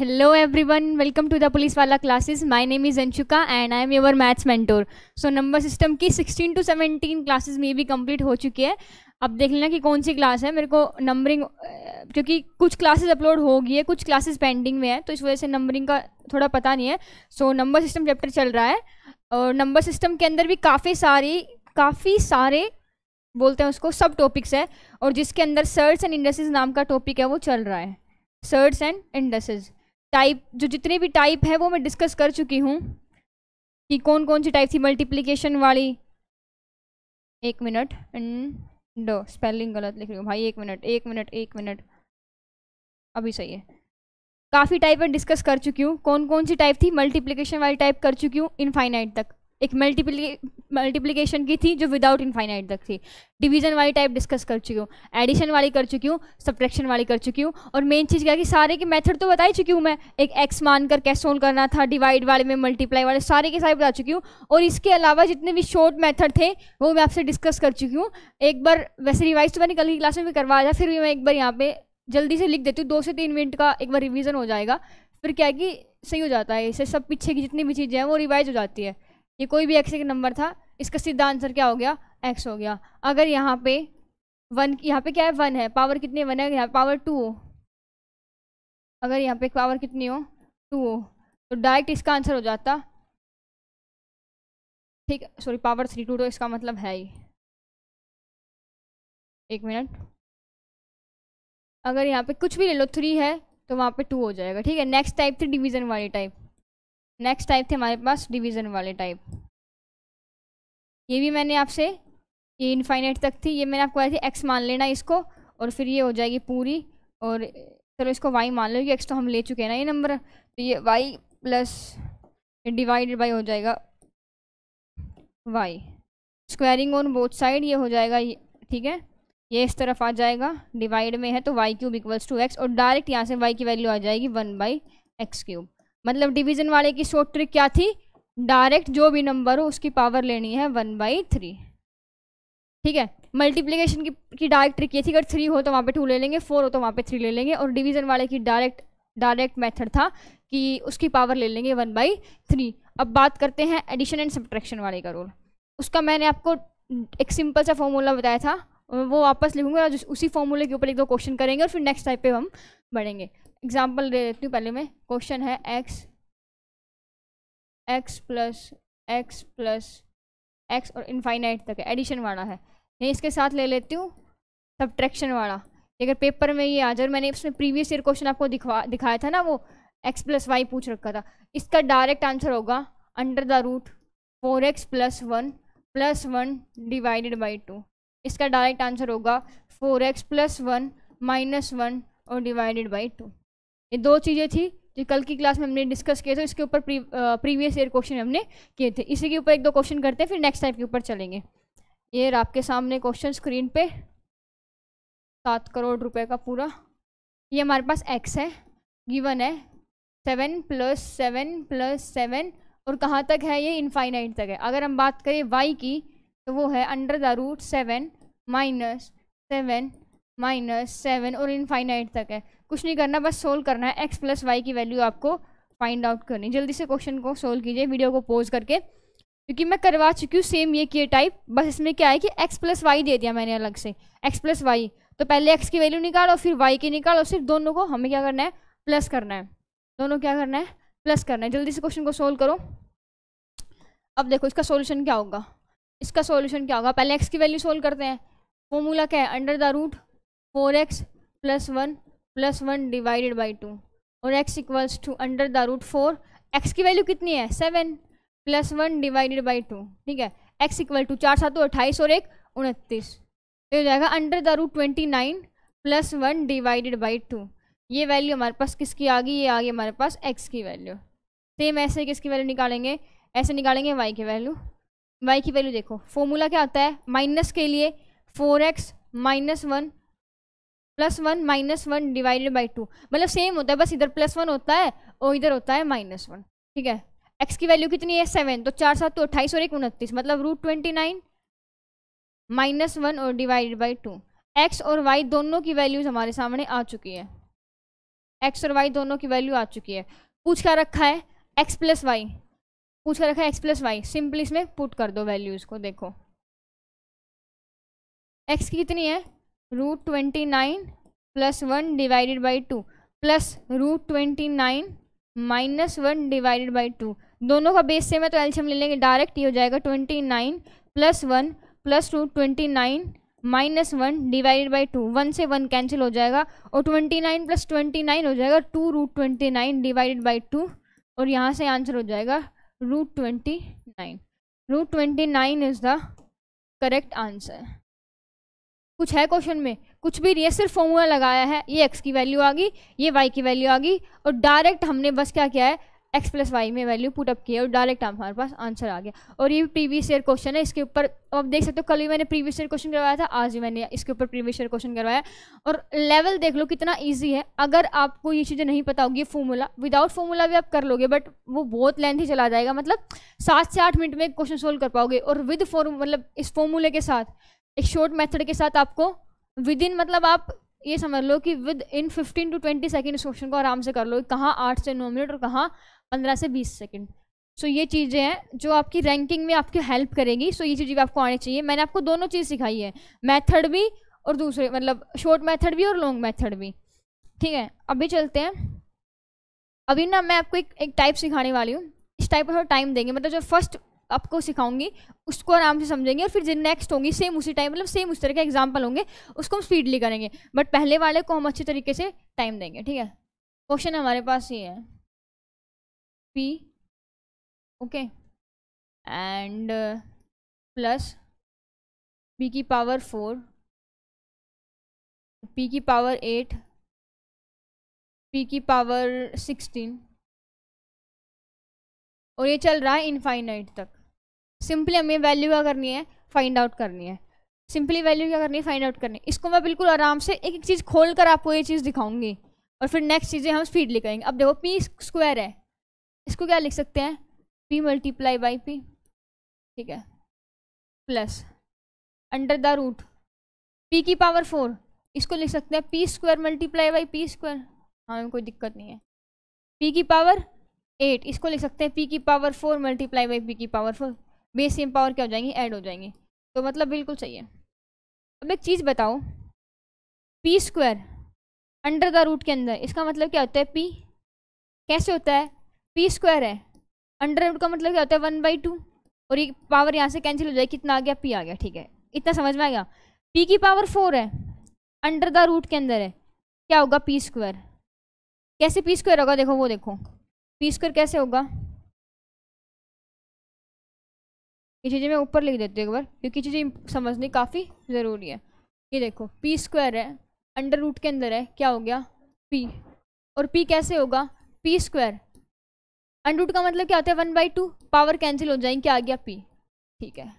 Hello Hello everyone, welcome to the Police Wala classes. My name is Anshuka and I am your maths mentor so number system की sixteen to 17 classes मे भी complete हो चुकी है अब देख लेना कि कौन सी क्लास है मेरे को नंबरिंग क्योंकि कुछ क्लासेज अपलोड हो गई है कुछ क्लासेज पेंडिंग में है तो इस वजह से नंबरिंग का थोड़ा पता नहीं है सो नंबर सिस्टम चैप्टर चल रहा है और नंबर सिस्टम के अंदर भी काफ़ी सारी काफ़ी सारे बोलते हैं उसको सब टॉपिक्स है और जिसके अंदर सर्ट्स एंड इंडस्ट्रीज नाम का टॉपिक है वो चल रहा है सर्ट्स एंड इंडस्ट्रीज़ टाइप जो जितने भी टाइप है वो मैं डिस्कस कर चुकी हूँ कि कौन कौन सी टाइप थी मल्टीप्लिकेशन वाली एक मिनट डो स्पेलिंग गलत लिख रही हूँ भाई एक मिनट एक मिनट एक मिनट अभी सही है काफ़ी टाइप में डिस्कस कर चुकी हूँ कौन कौन सी टाइप थी मल्टीप्लिकेशन वाली टाइप कर चुकी हूँ इनफाइनाइट तक एक मल्टीप्ली मल्टीप्लीकेशन की थी जो विदाउट इनफाइनाइट तक थी डिवीजन वाली टाइप डिस्कस कर चुकी हूँ एडिशन वाली कर चुकी हूँ सब्ट्रैक्शन वाली कर चुकी हूँ और मेन चीज़ क्या कि सारे के मेथड तो बता ही चुकी हूँ मैं एक एक्स मान कर कैसे सोल्व करना था डिवाइड वाले में मल्टीप्लाई वाले सारे के सारे बता चुकी हूँ और इसके अलावा जितने भी शॉर्ट मैथड थे वो मैं आपसे डिस्कस कर चुकी हूँ एक बार वैसे रिवाइज तो मैंने कल की क्लास में भी करवाया था फिर भी मैं एक बार यहाँ पर जल्दी से लिख देती हूँ दो से तीन मिनट का एक बार रिवीजन हो जाएगा फिर क्या है कि सही हो जाता है इसे सब पीछे की जितनी भी चीज़ें हैं वो रिवाइज हो जाती है ये कोई भी एक्स एक नंबर था इसका सीधा आंसर क्या हो गया एक्स हो गया अगर यहाँ पे वन यहाँ पे क्या है वन है पावर कितने वन है यहाँ पावर टू हो अगर यहाँ पे पावर कितनी हो टू हो तो डायरेक्ट इसका आंसर हो जाता ठीक सॉरी पावर थ्री टू तो इसका मतलब है ही एक मिनट अगर यहाँ पे कुछ भी ले लो थ्री है तो वहाँ पे टू हो जाएगा ठीक है नेक्स्ट टाइप थी डिवीज़न वाली टाइप नेक्स्ट टाइप थे हमारे पास डिवीज़न वाले टाइप ये भी मैंने आपसे ये इनफाइनेट तक थी ये मैंने आपको कहा था एक्स मान लेना इसको और फिर ये हो जाएगी पूरी और चलो इसको वाई मान लो कि एक्स तो हम ले चुके हैं ना ये नंबर तो ये वाई प्लस डिवाइडेड बाई हो जाएगा Y squaring on both side ये हो जाएगा ठीक है ये इस तरफ आ जाएगा डिवाइड में है तो Y cube equals to X और डायरेक्ट यहाँ से वाई की वैल्यू आ जाएगी वन बाई एक्स क्यूब मतलब डिवीजन वाले की शॉर्ट ट्रिक क्या थी डायरेक्ट जो भी नंबर हो उसकी पावर लेनी है वन बाई थ्री ठीक है मल्टीप्लीकेशन की की डायरेक्ट ट्रिक ये थी अगर थ्री हो तो वहाँ पे टू ले लेंगे फोर हो तो वहाँ पे थ्री ले लेंगे और डिवीजन वाले की डायरेक्ट डायरेक्ट मेथड था कि उसकी पावर ले लेंगे वन बाई थ्री अब बात करते हैं एडिशन एंड सब्ट्रैक्शन वाले का रोल उसका मैंने आपको एक सिंपल सा फॉर्मूला बताया था वो वापस लिखूंगा उसी फॉर्मूले के ऊपर एक दो क्वेश्चन करेंगे और फिर नेक्स्ट टाइप पे हम बढ़ेंगे एग्जाम्पल दे देती हूँ पहले मैं क्वेश्चन है X X plus X plus X और इनफाइनाइट तक है एडिशन वाला है ये इसके साथ ले लेती हूँ सब्ट्रैक्शन वाला अगर पेपर में ये आ जाए मैंने इसमें प्रीवियस ईयर क्वेश्चन आपको दिखवा दिखाया था ना वो एक्स प्लस वाई पूछ रखा था इसका डायरेक्ट आंसर होगा under the root four X plus one plus one divided by two इसका डायरेक्ट आंसर होगा four X plus one minus one और डिवाइडेड बाई टू ये दो चीज़ें थी जो कल की क्लास में हमने डिस्कस किए थे इसके ऊपर प्री, प्रीवियस ईयर क्वेश्चन हमने किए थे इसी के ऊपर एक दो क्वेश्चन करते हैं फिर नेक्स्ट टाइप के ऊपर चलेंगे ये आपके सामने क्वेश्चन स्क्रीन पे सात करोड़ रुपए का पूरा ये हमारे पास एक्स है गिवन है seven plus seven plus seven और कहाँ तक है ये इनफाइनाइट तक है अगर हम बात करें वाई की तो वो है under the root seven minus seven minus seven और इनफाइनाइट तक है कुछ नहीं करना बस सोल्व करना है एक्स प्लस वाई की वैल्यू आपको फाइंड आउट करनी जल्दी से क्वेश्चन को सोल्व कीजिए वीडियो को पोज करके क्योंकि मैं करवा चुकी हूँ सेम ये किए टाइप बस इसमें क्या है कि एक्स प्लस वाई दे दिया मैंने अलग से एक्स प्लस वाई तो पहले एक्स की वैल्यू निकालो फिर वाई की निकालो सिर्फ दोनों को हमें क्या करना है प्लस करना है दोनों क्या करना है प्लस करना है जल्दी से क्वेश्चन को सोल्व करो अब देखो इसका सोल्यूशन क्या होगा इसका सोल्यूशन क्या होगा पहले एक्स की वैल्यू सोल्व करते हैं फॉर्मूला क्या है under the root four X plus one plus one divided by two और X equals to under the root four X की वैल्यू कितनी है seven plus one divided by two ठीक है एक्स इक्वल टू चार सातों अट्ठाईस और एक उनतीस तो ये हो जाएगा under the root twenty nine plus one divided by two ये वैल्यू हमारे पास किसकी आ गई ये आ गई हमारे पास एक्स की वैल्यू सेम ऐसे किसकी वैल्यू निकालेंगे ऐसे निकालेंगे वाई की वैल्यू वाई की वैल्यू देखो फॉर्मूला क्या आता है माइनस के लिए four X minus one plus one minus one divided by two मतलब सेम होता है बस इधर प्लस वन होता है और इधर होता है माइनस वन ठीक है एक्स की वैल्यू कितनी है सेवन तो चार सात तो अट्ठाईस और एक उनतीस मतलब root twenty nine minus one और डिवाइडेड बाई टू एक्स और वाई दोनों की वैल्यूज हमारे सामने आ चुकी है एक्स और वाई दोनों की वैल्यू आ चुकी है पूछ क्या रखा है एक्स प्लस वाई पूछ कर रखा है एक्स प्लस वाई सिंपली इसमें पुट कर दो वैल्यूज को देखो एक्स की कितनी है root twenty nine plus one divided by two plus root twenty nine minus one divided by two दोनों का बेस सेम है तो एल्शियम ले लेंगे डायरेक्ट ये हो जाएगा twenty nine plus one plus root twenty nine minus one divided by two one से वन कैंसिल हो जाएगा और twenty nine plus twenty nine हो जाएगा two root twenty nine divided by two और यहाँ से आंसर हो जाएगा root twenty nine root twenty nine is the correct answer कुछ है क्वेश्चन में कुछ भी नहीं है सिर्फ फॉर्मूला लगाया है ये एक्स की वैल्यू आ गई ये वाई की वैल्यू आ गई और डायरेक्ट हमने बस क्या किया है एक्स प्लस वाई में वैल्यू पुटअप किया और डायरेक्ट हमारे पास आंसर आ गया और ये प्रीवियस ईयर क्वेश्चन है इसके ऊपर आप देख सकते हो कल भी मैंने प्रीवियस ईयर क्वेश्चन करवाया था आज भी मैंने इसके ऊपर प्रीवियस ईयर क्वेश्चन करवाया और लेवल देख लो कितना ईजी है अगर आपको ये चीज़ें नहीं पता होगी फॉर्मूला विदाउट फॉर्मूला भी आप कर लोगे बट वो बहुत लेंथ ही चला जाएगा मतलब सात से आठ मिनट में क्वेश्चन सोल्व कर पाओगे और विद फॉर्म मतलब इस फॉर्मूले के साथ एक शॉर्ट मेथड के साथ आपको विद इन मतलब आप ये समझ लो कि within fifteen to twenty second इस क्वेश्चन को आराम से कर लो कहाँ आठ से नौ मिनट और कहाँ पंद्रह से बीस सेकेंड सो so, ये चीज़ें हैं जो आपकी रैंकिंग में आपकी हेल्प करेंगी सो so, ये चीज़ें भी आपको आनी चाहिए मैंने आपको दोनों चीज़ सिखाई है मैथड भी और दूसरे मतलब शॉर्ट मैथड भी और लॉन्ग मैथड भी ठीक है अभी चलते हैं अभी ना मैं आपको एक एक टाइप सिखाने वाली हूँ इस टाइप पर थोड़ा टाइम देंगे मतलब जो फर्स्ट आपको सिखाऊंगी उसको आराम से समझेंगे और फिर जो नेक्स्ट होंगी सेम उसी टाइम मतलब सेम उस तरह के एग्जाम्पल होंगे उसको हम स्पीडली करेंगे बट पहले वाले को हम अच्छे तरीके से टाइम देंगे ठीक है क्वेश्चन हमारे पास ये है P okay and plus P की पावर फोर पी की पावर एट पी की पावर सिक्सटीन और ये चल रहा है इनफाइनाइट तक सिंपली हमें वैल्यू क्या करनी है फाइंड आउट करनी है सिंपली वैल्यू क्या करनी है फाइंड आउट करनी है इसको मैं बिल्कुल आराम से एक एक चीज़ खोल कर आपको ये चीज़ दिखाऊंगी और फिर नेक्स्ट चीज़ें हम स्पीड लिखाएंगे अब देखो पी स्क्वायर है इसको क्या लिख सकते हैं पी मल्टीप्लाई बाई पी ठीक है plus under the root P की पावर फोर इसको लिख सकते हैं P square multiply by P square हाँ कोई दिक्कत नहीं है पी की पावर एट इसको लिख सकते हैं पी की power four multiply by P की power four base same power क्या हो जाएंगी ऐड हो जाएंगी तो मतलब बिल्कुल सही है अब एक चीज़ बताओ P square under the root के अंदर इसका मतलब क्या होता है पी कैसे होता है पी स्क्वायर है अंडर रूट का मतलब क्या होता है वन बाई टू और ये पावर यहाँ से कैंसिल हो जाएगी कितना आ गया पी आ गया ठीक है इतना समझ में आ गया पी की पावर फोर है अंडर द रूट के अंदर है क्या होगा पी स्क्वायर कैसे पी स्क्वायर होगा देखो वो देखो पी स्क्वायर कैसे होगा ये चीज़ें मैं ऊपर लिख देती हूँ एक बार क्योंकि चीज़ें समझनी काफ़ी ज़रूरी है ये देखो पी स्क्वायर है अंडर रूट के अंदर है क्या हो गया पी और पी कैसे होगा पी स्क्वायर अंडर रूट का मतलब क्या होता है one by two power cancel हो जाएंगे क्या आ गया पी ठीक है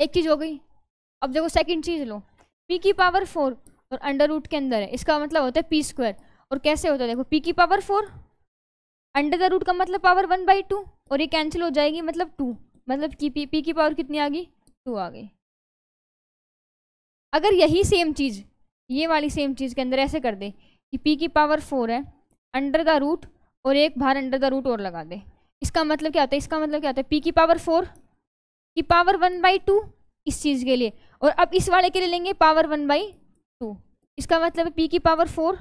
एक चीज़ हो गई अब देखो सेकेंड चीज़ लो पी की पावर फोर और अंडर रूट के अंदर है इसका मतलब होता है पी स्क्वायर और कैसे होता है देखो पी की power four under the root का मतलब पावर वन बाई टू और ये कैंसिल हो जाएगी मतलब टू मतलब कि पी पी की पावर कितनी आ गई टू आ गई अगर यही सेम चीज़ ये वाली सेम चीज़ के अंदर ऐसे कर दे कि पी की पावर फोर है अंडर द रूट और एक बार अंडर द रूट और लगा दे इसका मतलब क्या होता है इसका मतलब क्या होता है पी की पावर फोर की पावर वन बाई टू इस चीज़ के लिए और अब इस वाले के लिए लेंगे पावर वन बाई टू इसका मतलब है पी की power four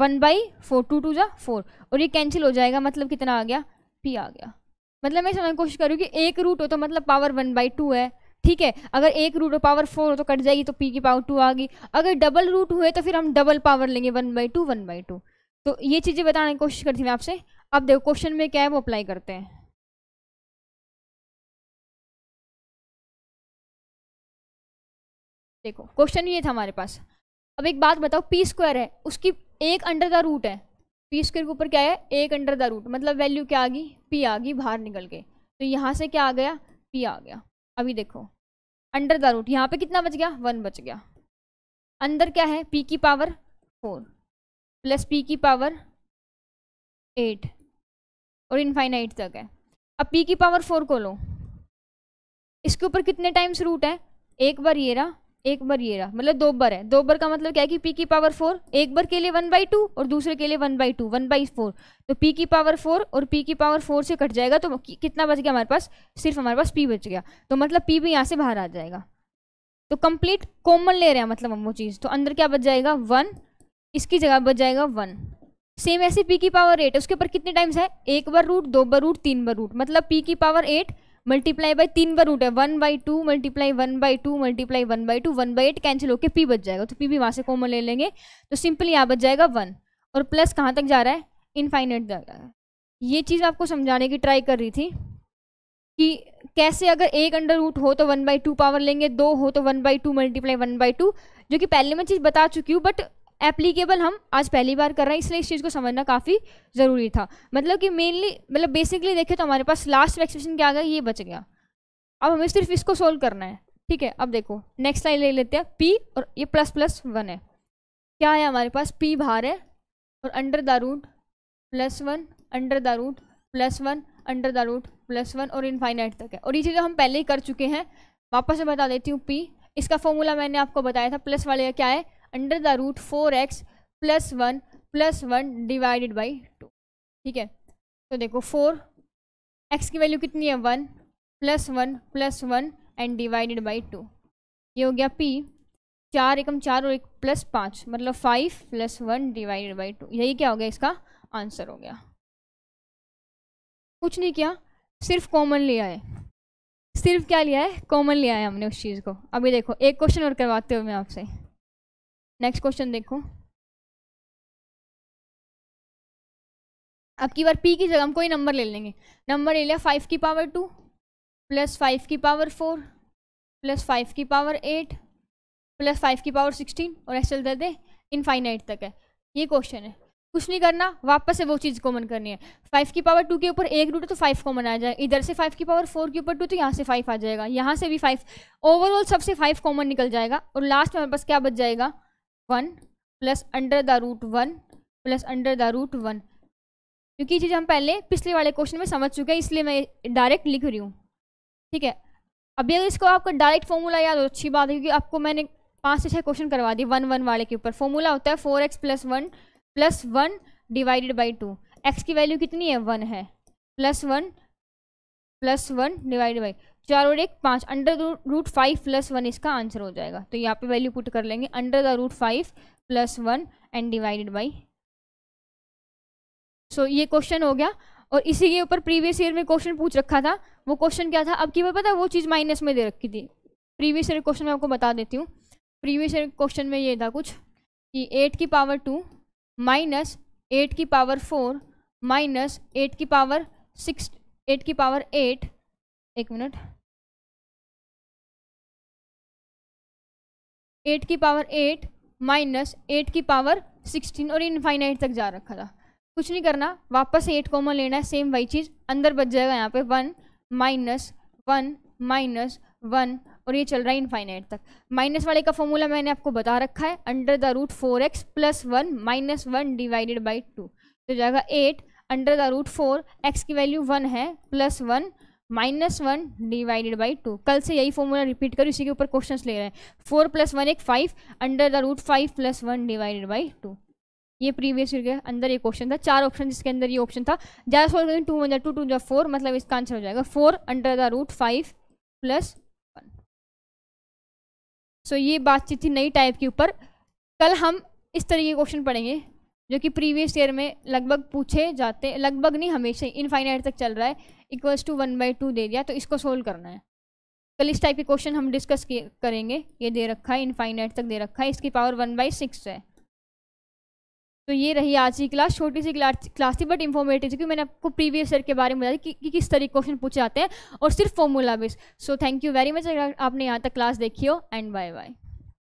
one by four two two जा फोर और ये कैंसिल हो जाएगा मतलब कितना आ गया पी आ गया मतलब मैं की कोशिश करूँ कि एक रूट हो तो मतलब पावर वन बाई टू है ठीक है अगर एक रूट हो पावर फोर हो तो कट जाएगी तो पी की पावर टू आ गई अगर डबल रूट हुए तो फिर हम डबल पावर लेंगे one by two one by two तो ये चीज़ें बताने की कोशिश करती मैं आपसे अब देखो क्वेश्चन में क्या है वो अप्लाई करते हैं देखो क्वेश्चन ये था हमारे पास अब एक बात बताओ पी स्क्वायर है उसकी एक अंडर द रूट है पी स्क्र के ऊपर क्या है एक अंडर द रूट मतलब वैल्यू क्या आ गई पी आ गई बाहर निकल के तो यहाँ से क्या आ गया पी आ गया अभी देखो अंडर द रूट यहाँ पे कितना बच गया वन बच गया अंदर क्या है पी की पावर फोर प्लस पी की पावर एट और इनफाइनाइट तक है अब पी की पावर फोर को लो इसके ऊपर कितने टाइम्स रूट है एक बार ये रहा एक बार ये रहा मतलब दो बार है दो बार का मतलब क्या है कि पी की पावर फोर एक बार के लिए वन बाई टू और दूसरे के लिए one by two one by four तो पी की पावर फोर और पी की पावर फोर से कट जाएगा तो कितना बच गया हमारे पास सिर्फ हमारे पास पी बच गया तो मतलब पी भी यहाँ से बाहर आ जाएगा तो कंप्लीट कॉमन ले रहे हैं मतलब हम वो चीज़ तो अंदर क्या बच जाएगा वन इसकी जगह बच जाएगा वन सेम ऐसे पी की पावर एट उसके ऊपर कितने टाइम्स है एक बार रूट दो बार रूट तीन बार रूट मतलब पी की पावर एट मल्टीप्लाई बाई तीन बार रूट है one by two multiply one by two multiply one by two one by eight cancel होकर पी बच जाएगा तो पी भी वहाँ से कॉमन ले लेंगे तो सिंपल यहाँ बच जाएगा वन और प्लस कहाँ तक जा रहा है इनफाइनेट जा रहा है ये चीज़ आपको समझाने की ट्राई कर रही थी कि कैसे अगर एक अंडर रूट हो तो वन बाई टू पावर लेंगे दो हो तो one by two multiply one by two जो कि पहले मैं चीज़ बता चुकी हूँ बट एप्लीकेबल हम आज पहली बार कर रहे हैं इसलिए इस चीज़ को समझना काफ़ी ज़रूरी था मतलब कि मेनली मतलब बेसिकली देखें तो हमारे पास लास्ट एक्सप्रेशन क्या आ गया ये बच गया अब हमें सिर्फ इसको सोल्व करना है ठीक है अब देखो नेक्स्ट लाइन ले लेते हैं पी और ये प्लस प्लस वन है क्या है हमारे पास पी बाहर है और under the root plus one under the root plus one under the root plus one और इनफाइनाइट तक है और ये चीज़ें हम पहले ही कर चुके हैं वापस से बता देती हूँ पी इसका फॉर्मूला मैंने आपको बताया था प्लस वाले का क्या है under the root four X plus one plus one divided by two ठीक है तो देखो फोर एक्स की वैल्यू कितनी है one plus one plus one and divided by two ये हो गया पी चार एकम चार और एक प्लस पाँच मतलब five plus one divided by two यही क्या हो गया इसका आंसर हो गया कुछ नहीं किया सिर्फ कॉमन लिया है सिर्फ क्या लिया है कॉमन लिया है हमने उस चीज़ को अभी देखो एक क्वेश्चन और करवाते हुए मैं आपसे नेक्स्ट क्वेश्चन देखो अब की बार पी की जगह हम कोई नंबर ले लेंगे नंबर ले लिया फाइव की पावर टू प्लस फाइव की पावर फोर प्लस फाइव की पावर एट प्लस फाइव की पावर सिक्सटीन और ऐसे चलते थे इनफाइनाइट तक है ये क्वेश्चन है कुछ नहीं करना वापस से वो चीज़ कॉमन करनी है फाइव की पावर टू के ऊपर एक रूट है तो फाइव कॉमन आ जाए इधर से फाइव की पावर फोर के ऊपर टू तो यहाँ से फाइव आ जाएगा यहाँ से भी फाइव ओवरऑल सबसे फाइव कॉमन निकल जाएगा और लास्ट में हमारे पास क्या बच जाएगा one plus under the root one plus under the root one क्योंकि ये चीज़ हम पहले पिछले वाले क्वेश्चन में समझ चुके हैं इसलिए मैं डायरेक्ट लिख रही हूँ ठीक है अभी अगर इसको आपका डायरेक्ट फॉर्मूला याद हो अच्छी बात है क्योंकि आपको मैंने पाँच से छः क्वेश्चन करवा दिए वन वन वाले के ऊपर फॉर्मूला होता है four X plus one plus one divided by two X की वैल्यू कितनी है वन है plus one plus one divide by चार और एक पाँच under root five plus one इसका आंसर हो जाएगा तो यहाँ पे वैल्यू पुट कर लेंगे under the root five plus one and divided by so ये क्वेश्चन हो गया और इसी के ऊपर प्रीवियस ईयर में क्वेश्चन पूछ रखा था वो क्वेश्चन क्या था अब की पता वो चीज़ माइनस में दे रखी थी प्रीवियस ईयर क्वेश्चन मैं आपको बता देती हूँ प्रीवियस ईयर क्वेश्चन में ये था कुछ कि एट की पावर टू माइनस एट की पावर फोर माइनस एट की पावर सिक्स एट की पावर एट एक मिनट एट की पावर एट माइनस एट की पावर सिक्सटीन और इनफाइनाइट तक जा रखा था कुछ नहीं करना वापस एट कॉमन लेना है सेम वही चीज़ अंदर बच जाएगा यहाँ पे one minus one minus one और ये चल रहा है इनफाइनाइट तक माइनस वाले का फॉर्मूला मैंने आपको बता रखा है under the root four X plus one minus one divided by two तो जाएगा eight under the root four X की वैल्यू वन है plus one minus one divided by two कल से यही फॉर्मूला रिपीट करो इसी के ऊपर क्वेश्चन ले रहे हैं फोर प्लस वन एक five under the root five plus one divided by two ये प्रीवियस ईयर के अंदर ये क्वेश्चन था चार ऑप्शन जिसके अंदर ये ऑप्शन था ज़्यादा सोल्व करेंगे टू वन टू टू जो फोर मतलब इसका आंसर हो जाएगा four under the root five plus one so ये बातचीत थी नई टाइप के ऊपर कल हम इस तरीके के क्वेश्चन पढ़ेंगे जो कि प्रीवियस ईयर में लगभग पूछे जाते लगभग नहीं हमेशा इनफाइनाइट तक चल रहा है equals to one by two दे दिया तो इसको सोल्व करना है कल तो इस टाइप के क्वेश्चन हम डिस्कस करेंगे ये दे रखा है इनफाइनाइट तक दे रखा है इसकी पावर वन बाई सिक्स है तो ये रही आज की क्लास छोटी सी क्लास थी बट इन्फॉर्मेटिव क्योंकि मैंने आपको प्रीवियस ईयर के बारे में बताया कि, कि किस तरीके क्वेश्चन पूछे जाते हैं और सिर्फ formula base so thank you very much अगर आपने यहाँ तक क्लास देखी हो एंड बाय बाय